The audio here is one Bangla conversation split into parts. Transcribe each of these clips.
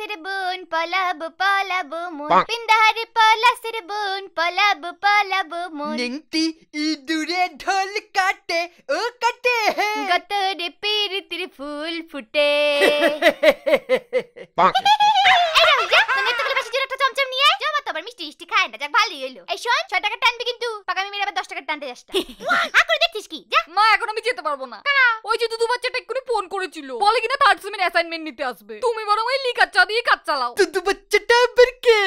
सिरबून पलब पलब मून पिंदार पला सिरबून पलब पलब मून निंती इदुरे ढोल काटे ओ काटे गतरे पीर त्रिफूल फुटे টানতে যাস হ্যাঁ করে দেখছিস কি যা মা এখন আমি যেতে পারবো না ওই যে দুধু বাচ্চাটা এক্ষুনি ফোন করেছিল বলে কিনা থার্ড সেমের অ্যাসাইনমেন্ট নিতে আসবে তুমি বরং ওই লিখার চা দিয়ে কাজ চালাও দুধু বাচ্চাটা আবার কে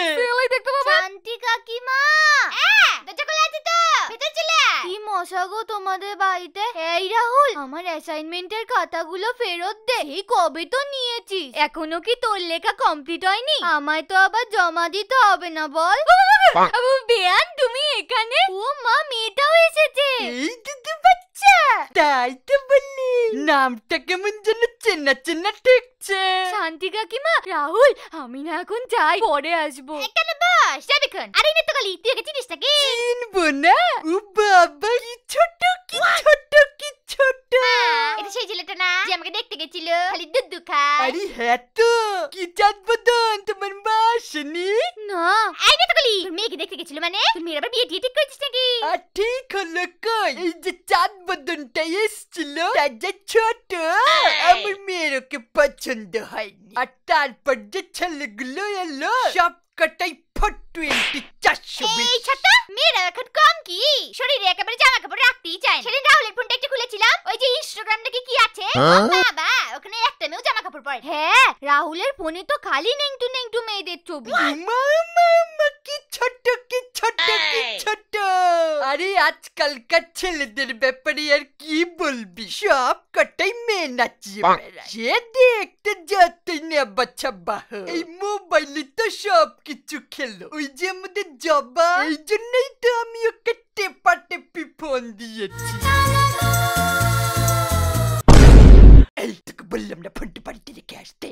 অ্যাসাইনমেন্টের খাতাগুলো ফেরত দে এই কবে তো নিয়েছি এখনো কি তোর লেখা কমপ্লিট হয়নি আমায় তো আবার জমা দিতে হবে না বল বেয়ান তুমি এখানে ও মা মেয়েটাও এসেছে বাচ্চা তাই তো বললি নামটা কেমন যেন চেনা চেনা ঠেকছে শান্তি কাকিমা রাহুল আমি না এখন যাই পরে আসবো এখানে বস যাবে আরে নিত্য কালি তুই একে চিনিস নাকি চিনবো না ও kecil kali duduk kan? Hari hatu. Kicat বদন তোমার মা শুনি না আই না তো গলি তোর দেখতে গেছিল মানে তোর মেয়ের আবার বিয়ে দিয়ে ঠিক করছিস নাকি ঠিক হলো কই এই যে চাঁদ বদনটা এসছিল তার যে ছোট আমার মেয়ের ওকে পছন্দ হয়নি আর তারপর যে ছেলেগুলো এলো সব কটাই ফট টোয়েন্টি চারশো এই ছাতা মেয়েরা এখন কম কি শরীরে একেবারে জামা কাপড় রাখতেই চায় সেদিন রাহুলের ফোনটা একটু খুলেছিলাম ওই যে ইনস্টাগ্রামটা কি কি আছে বাবা হয় হ্যাঁ রাহুলের ফোনে তো খালি নেংটু নেংটু মেয়েদের ছবি কি ছোট্ট কি ছোট্ট কি ছোট্ট আরে আজকালকার ছেলেদের ব্যাপারে আর কি বলবি সব কটাই মেয়ে নাচিয়ে সে দেখতে যতই না বাচ্চা বাহ এই মোবাইলে তো সব কিছু খেলো ওই যে আমাদের জবা এই জন্যই তো আমি ওকে টেপা টেপি ফোন দিয়েছি তোকে বললাম না ফোনটা বাড়িতে রেখে আসতে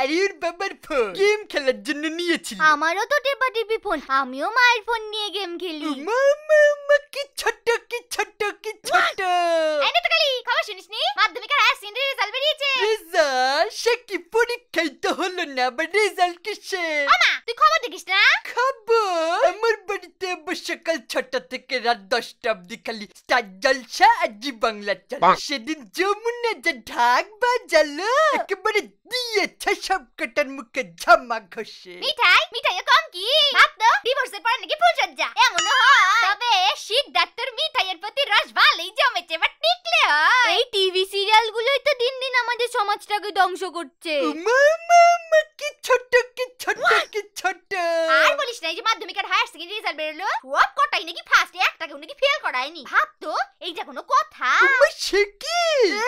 আরে ওর বাবার ফোন গেম খেলার জন্য নিয়েছিল আমারও তো টেপা টিপি ফোন আমিও মায়ের ফোন নিয়ে গেম খেলি মামা মা কি ছোট্ট কি ছোট্ট কি ছোট্ট এই তো কালি খবর শুনিসনি মাধ্যমিকের হায়ার সেকেন্ডারি রেজাল্ট বেরিয়েছে রেজাল্ট সে কি পরীক্ষাই তো হলো না বা রেজাল্ট কিসে আমা তুই খবর দেখিস না ছোট থেকে রাত দশটা অব্দি খালি স্টার জলসা আজি বাংলা চাল সেদিন যমুনে যে ঢাক বাজালো হ্যাঁ। একেবারে দিয়েছে সব কটার মুখে ঝামা ঘষে মিঠাই মিঠাই কম কি ডিভোর্সের পরে নাকি এমন হয় তবে ডাক্তার মিঠাইয়ের প্রতি রস ভালোই জমেছে বা টিকলে এই টিভি সিরিয়ালগুলোই তো দিন দিন আমাদের সমাজটাকে ধ্বংস করছে কি ছোট কি ছোট কি ছোট আর বলিস না এই যে মাধ্যমিকের হায়ার সেকেন্ডারি রেজাল্ট বেরোলো খুব তাই নাকি ফার্স্ট ফার্স্টে একটাকেও নাকি ফেল করায়নি ভাব ভাবতো এইটা কোনো কথা সে কি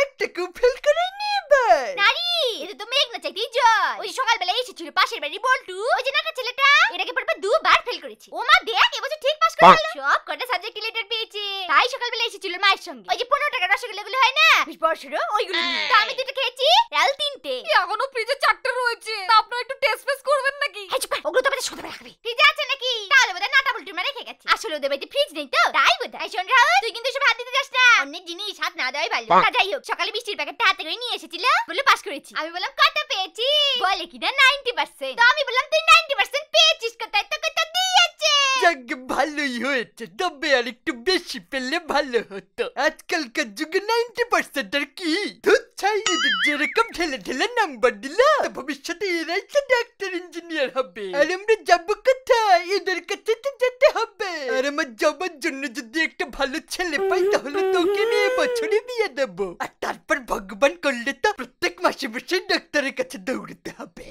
একটাকেও ফেল করায়নি এবার নারী এটা তো মেঘ না চাইতেই জয় ওই সকালবেলা এসেছিল পাশের বাড়ি বল্টু ওই যে নাকা ছেলেটা এটাকে পরপর দুবার ফেল করেছে ও মা দেখ এবছর ঠিক পাস করে গেল সব কটা সাবজেক্ট রিলেটেড পেয়েছে তাই সকালবেলা এসেছিল মায়ের সঙ্গে ওই যে 15 টাকার রসগোল্লা গুলো হয় না বিশ বছর সরো ওইগুলো হ্যাঁ। তো আমি দুটো খেয়েছি রাল তিনটে এখনো ফ্রিজে চারটে রয়েছে তা আপনারা একটু টেস্ট ফেস করবেন নাকি হ্যাঁ ওগুলো তো আমাদের সকালবেলা রাখবে ফ্রিজে আসলে ওদের বাড়িতে ফ্রিজ নেই তো তাই বোধহয় শোন রাহুল তুই কিন্তু সব হাত দিতে যাস না অন্যের জিনিস হাত না দেওয়াই ভালো তা যাই হোক সকালে বৃষ্টির প্যাকেটটা হাতে করে নিয়ে এসেছিল বলে পাশ করেছি আমি বললাম কত পেয়েছি বলে কি না নাইনটি পার্সেন্ট তো আমি বললাম তুই নাইনটি পার্সেন্ট পেয়েছিস কোথায় তো কোথাও দিয়েছে যাক ভালোই হয়েছে তবে আর একটু বেশি পেলে ভালো হতো আজকালকার যুগে নাইনটি পার্সেন্ট আর কি ধুর সাইয়েদের যেরকম ছেলে ঠেলে নাম্বার দিলা ভবিষ্যতে এরাই তো ডাক্তার ইঞ্জিনিয়ার হবে আর আমরা যাবো কোথায় এদের কাছে তো যেতে হবে আর আমার যাবার জন্য যদি একটা ভালো ছেলে পাই তাহলে তোকে নিয়ে বছরে দিয়ে দেবো আর তারপর ভগবান করলে তো প্রত্যেক মাসে মাসে ডাক্তারের কাছে দৌড়তে হবে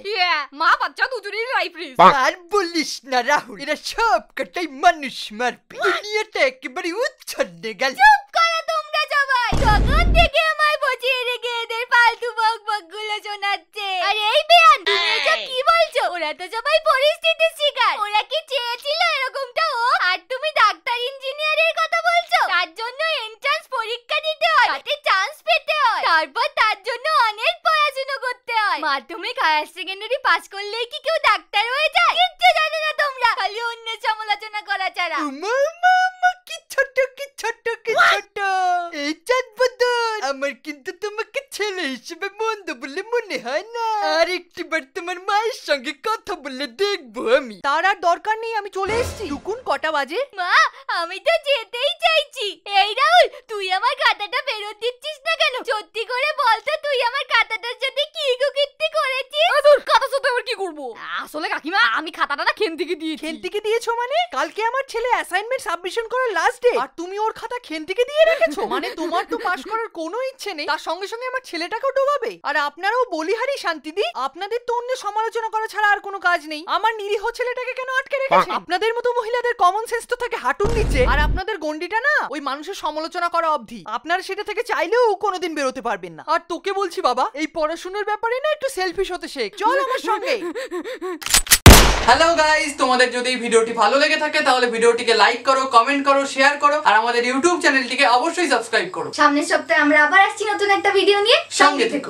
মা বাচ্চা দুজনেই লাইফ রিস্ক আর বলিস না রাহুল এরা সব কাটাই মানুষ মারবে দুনিয়াটা একেবারে উচ্ছন্নে গেল চুপ করো তোমরা সবাই জগৎ থেকে আমায় বাঁচিয়ে রেখে তারপর তার জন্য অনেক পড়াশোনা করতে হয় মাধ্যমিক হায়ার সেকেন্ডারি পাশ করলেই কি কেউ ডাক্তার হয়ে যায় কিচ্ছু জানে না তোমরা খালি অন্যের সমালোচনা করা ছাড়া কি ছোট কি ছোট কি ছোট এই আমার কিন্তু তোমাকে ছেলে হিসেবে মন্দ বলে হয় না আর একটি বার মায়ের সঙ্গে কথা বললে দেখবো আমি তার আর দরকার নেই আমি চলে এসেছি টুকুন কটা বাজে মা আমি তো যেতেই চাইছি এই রাহুল তুই আমার খাতাটা ফেরত দিচ্ছিস না কেন সত্যি করে বল তো তুই আমার খাতাটা কাকিমা আমি খাতাটা না খেন্তিকে দিয়েছি খেন্তিকে দিয়েছো মানে কালকে আমার ছেলে অ্যাসাইনমেন্ট সাবমিশন করার লাস্ট ডে আর তুমি ওর খাতা খেন্তিকে দিয়ে রেখেছো মানে তোমার তো পাশ করার কোনো ইচ্ছে নেই তার সঙ্গে সঙ্গে আমার ছেলেটাকেও ডোবাবে আর আপনারাও বলিহারি শান্তি দি আপনাদের তো অন্য সমালোচনা করা ছাড়া আর কোনো কাজ নেই আমার নিরীহ ছেলেটাকে কেন আটকে রেখেছে আপনাদের মতো মহিলাদের কমন সেন্স তো থাকে হাঁটুর নিচে আর আপনাদের গন্ডিটা না ওই মানুষের সমালোচনা করা অবধি আপনারা সেটা থেকে চাইলেও কোনোদিন বেরোতে পারবেন না আর তোকে বলছি বাবা এই পড়াশোনার ব্যাপারে না একটু সেলফিশ হতে শেখ চল আমার সঙ্গে হ্যালো গাইস তোমাদের যদি এই ভিডিওটি ভালো লেগে থাকে তাহলে ভিডিওটিকে লাইক করো কমেন্ট করো শেয়ার করো আর আমাদের ইউটিউব চ্যানেলটিকে অবশ্যই সাবস্ক্রাইব করো সামনের সপ্তাহে আমরা আবার আসছি নতুন একটা ভিডিও নিয়ে সঙ্গে থেকো